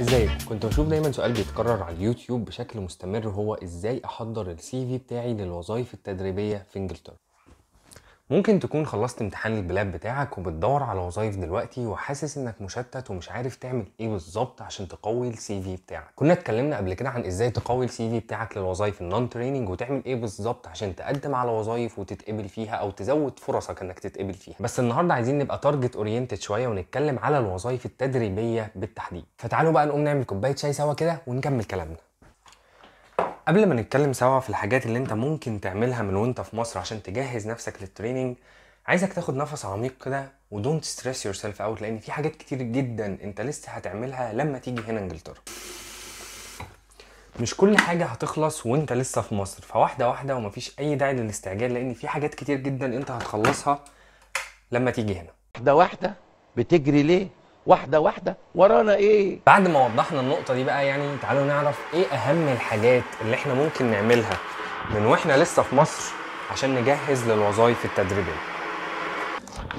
ازاي كنت بشوف دايما سؤال بيتكرر على اليوتيوب بشكل مستمر هو ازاي احضر السي في بتاعي للوظائف التدريبيه في انجلترا ممكن تكون خلصت امتحان البلاد بتاعك وبتدور على وظايف دلوقتي وحاسس انك مشتت ومش عارف تعمل ايه بالظبط عشان تقوي السي في بتاعك كنا اتكلمنا قبل كده عن ازاي تقوي السي في بتاعك للوظايف النون تريننج وتعمل ايه بالظبط عشان تقدم على وظايف وتتقبل فيها او تزود فرصك انك تتقبل فيها بس النهارده عايزين نبقى تارجت اورينتد شويه ونتكلم على الوظايف التدريبيه بالتحديد فتعالوا بقى نقوم نعمل كوبايه شاي سوا كده ونكمل كلامنا قبل ما نتكلم سوا في الحاجات اللي انت ممكن تعملها من وانت في مصر عشان تجهز نفسك للتريننج عايزك تاخد نفس عميق كده ودونت ستريس يور سيلف اوت لان في حاجات كتير جدا انت لسه هتعملها لما تيجي هنا انجلترا مش كل حاجه هتخلص وانت لسه في مصر فواحده واحده ومفيش اي داعي للاستعجال لان في حاجات كتير جدا انت هتخلصها لما تيجي هنا ده واحده بتجري ليه واحده واحده ورانا ايه بعد ما وضحنا النقطه دي بقى يعني تعالوا نعرف ايه اهم الحاجات اللي احنا ممكن نعملها من واحنا لسه في مصر عشان نجهز للوظائف التدريبيه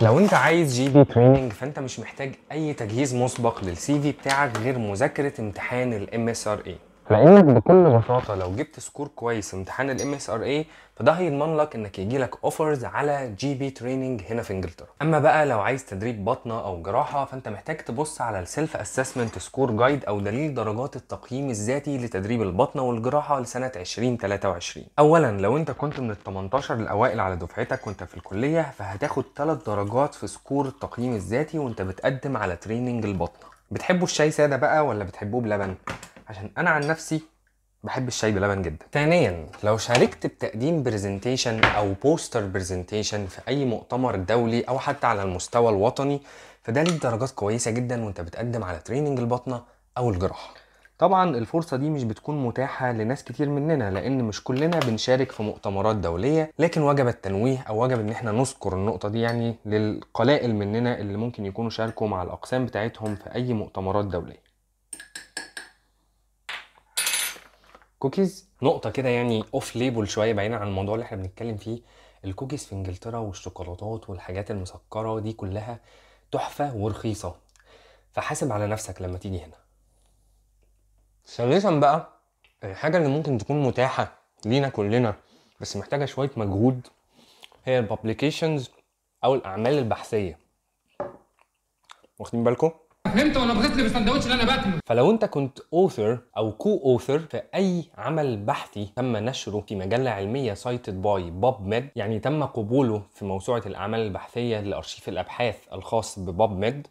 لو انت عايز جي بي تريننج فانت مش محتاج اي تجهيز مسبق للسي في بتاعك غير مذاكره امتحان الام اس ار اي مع انك بكل بساطه لو جبت سكور كويس في امتحان الام اس ار اي فده هيضمن لك انك يجي لك اوفرز على جي بي تريننج هنا في انجلترا اما بقى لو عايز تدريب بطنه او جراحه فانت محتاج تبص على السيلف اسسمنت سكور جايد او دليل درجات التقييم الذاتي لتدريب البطنه والجراحه لسنه 2023 اولا لو انت كنت من ال 18 الاوائل على دفعتك وانت في الكليه فهتاخد 3 درجات في سكور التقييم الذاتي وانت بتقدم على تريننج البطنه بتحبوا الشاي ساده بقى ولا بتحبوه بلبن عشان انا عن نفسي بحب الشاي بلبن جدا ثانيا لو شاركت بتقديم برزنتيشن او بوستر برزنتيشن في اي مؤتمر دولي او حتى على المستوى الوطني فده ليك درجات كويسه جدا وانت بتقدم على تريننج البطنه او الجراحه طبعا الفرصة دي مش بتكون متاحة لناس كتير مننا لأن مش كلنا بنشارك في مؤتمرات دولية لكن وجب التنويه أو وجب إن احنا نذكر النقطة دي يعني للقلائل مننا اللي ممكن يكونوا شاركوا مع الأقسام بتاعتهم في أي مؤتمرات دولية كوكيز نقطه كده يعني اوف ليبل شويه بعيدا عن الموضوع اللي احنا بنتكلم فيه الكوكيز في انجلترا والشوكولاتات والحاجات المسكره دي كلها تحفه ورخيصه فحاسب على نفسك لما تيجي هنا ثالثا بقى الحاجه اللي ممكن تكون متاحه لينا كلنا بس محتاجه شويه مجهود هي الببليكيشنز او الاعمال البحثيه واخدين بالكم فهمت وانا باصص لي اللي انا باكله فلو انت كنت اوثر او كو اوثر في اي عمل بحثي تم نشره في مجله علميه سايتد باي باب ميد يعني تم قبوله في موسوعه الاعمال البحثيه لارشيف الابحاث الخاص بباب ميد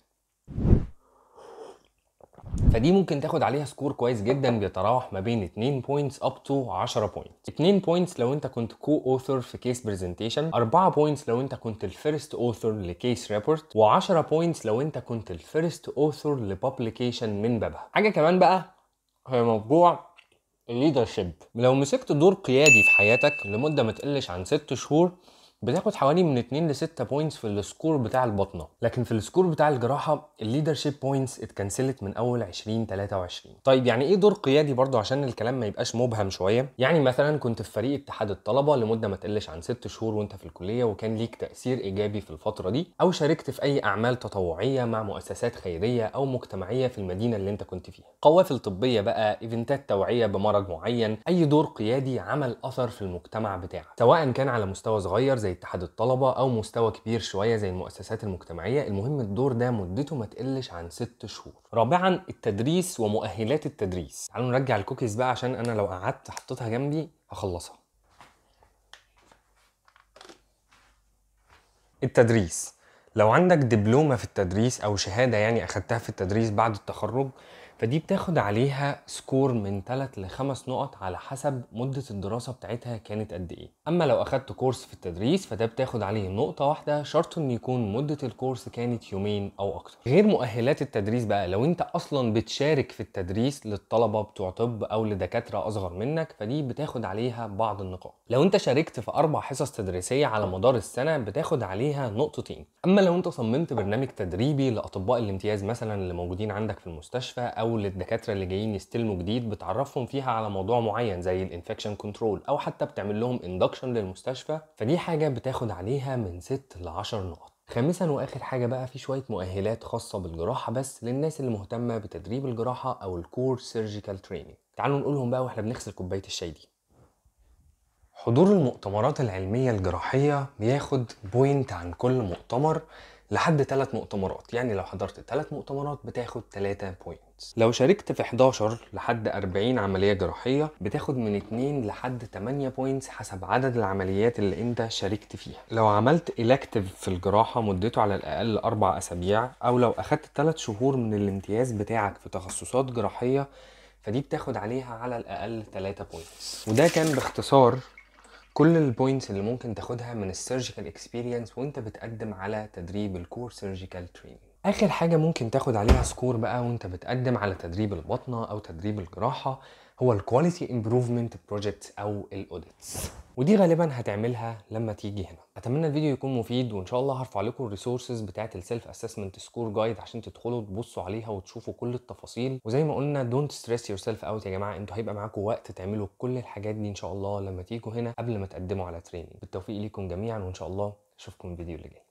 فدي ممكن تاخد عليها سكور كويس جدا بيتراوح ما بين 2 بوينتس اب تو 10 بوينتس 2 بوينتس لو انت كنت كو اوثر في كيس برزنتيشن 4 بوينتس لو انت كنت الفيرست اوثر لكيس ريبورت و10 بوينتس لو انت كنت الفيرست اوثر لبابليكيشن من بابها حاجه كمان بقى هي موضوع الليدرشيب لو مسكت دور قيادي في حياتك لمده ما تقلش عن 6 شهور بتاخد حوالي من 2 ل 6 بوينتس في السكور بتاع البطنه لكن في السكور بتاع الجراحه الليدرشيب بوينتس اتكنسلت من اول 20 23 طيب يعني ايه دور قيادي برضو عشان الكلام ما يبقاش مبهم شويه يعني مثلا كنت في فريق اتحاد الطلبه لمده ما تقلش عن 6 شهور وانت في الكليه وكان ليك تاثير ايجابي في الفتره دي او شاركت في اي اعمال تطوعيه مع مؤسسات خيريه او مجتمعيه في المدينه اللي انت كنت فيها قوافل طبيه بقى ايفنتات توعيه بمرض معين اي دور قيادي عمل اثر في المجتمع بتاعك سواء كان على مستوى صغير زي زي اتحاد الطلبة أو مستوى كبير شوية زي المؤسسات المجتمعية المهم الدور ده مدته ما تقلش عن ست شهور رابعا التدريس ومؤهلات التدريس تعالوا نرجع الكوكيز بقى عشان أنا لو قعدت حطيتها جنبي هخلصها التدريس لو عندك دبلومة في التدريس أو شهادة يعني أخدتها في التدريس بعد التخرج فدي بتاخد عليها سكور من 3 ل 5 نقط على حسب مدة الدراسة بتاعتها كانت قد إيه اما لو اخدت كورس في التدريس فده بتاخد عليه نقطه واحده شرط ان يكون مده الكورس كانت يومين او اكتر غير مؤهلات التدريس بقى لو انت اصلا بتشارك في التدريس للطلبه بتوع طب او لدكاتره اصغر منك فدي بتاخد عليها بعض النقاط لو انت شاركت في اربع حصص تدريسيه على مدار السنه بتاخد عليها نقطتين اما لو انت صممت برنامج تدريبي لاطباء الامتياز مثلا اللي موجودين عندك في المستشفى او للدكاتره اللي جايين يستلموا جديد بتعرفهم فيها على موضوع معين زي الانفكشن كنترول او حتى بتعمل لهم اندكشن مباشر للمستشفى فدي حاجة بتاخد عليها من 6 ل 10 نقط خامسا واخر حاجه بقى في شويه مؤهلات خاصه بالجراحه بس للناس اللي مهتمه بتدريب الجراحه او الكور سيرجيكال تريننج تعالوا نقولهم بقى واحنا بنغسل كوبايه الشاي دي حضور المؤتمرات العلمية الجراحية بياخد بوينت عن كل مؤتمر لحد 3 مؤتمرات يعني لو حضرت 3 مؤتمرات بتاخد 3 بوينتس لو شاركت في 11 لحد 40 عملية جراحية بتاخد من 2 لحد 8 بوينتس حسب عدد العمليات اللي انت شاركت فيها لو عملت إلكتيف في الجراحة مدته على الأقل 4 أسابيع أو لو أخدت 3 شهور من الامتياز بتاعك في تخصصات جراحية فدي بتاخد عليها على الأقل 3 بوينتس وده كان باختصار كل البوينتس اللي ممكن تاخدها من السيرجيكال اكسبيرينس وانت بتقدم على تدريب الكور سيرجيكال تريننج اخر حاجه ممكن تاخد عليها سكور بقى وانت بتقدم على تدريب البطنه او تدريب الجراحه هو الكواليتي امبروفمنت بروجكت او الاوديتس ودي غالبا هتعملها لما تيجي هنا اتمنى الفيديو يكون مفيد وان شاء الله هرفع لكم الريسورسز بتاعه السيلف اسسمنت سكور جايد عشان تدخلوا تبصوا عليها وتشوفوا كل التفاصيل وزي ما قلنا دونت ستريس يور سيلف اوت يا جماعه انتوا هيبقى معاكم وقت تعملوا كل الحاجات دي ان شاء الله لما تيجوا هنا قبل ما تقدموا على تريننج بالتوفيق ليكم جميعا وان شاء الله اشوفكم الفيديو اللي جاي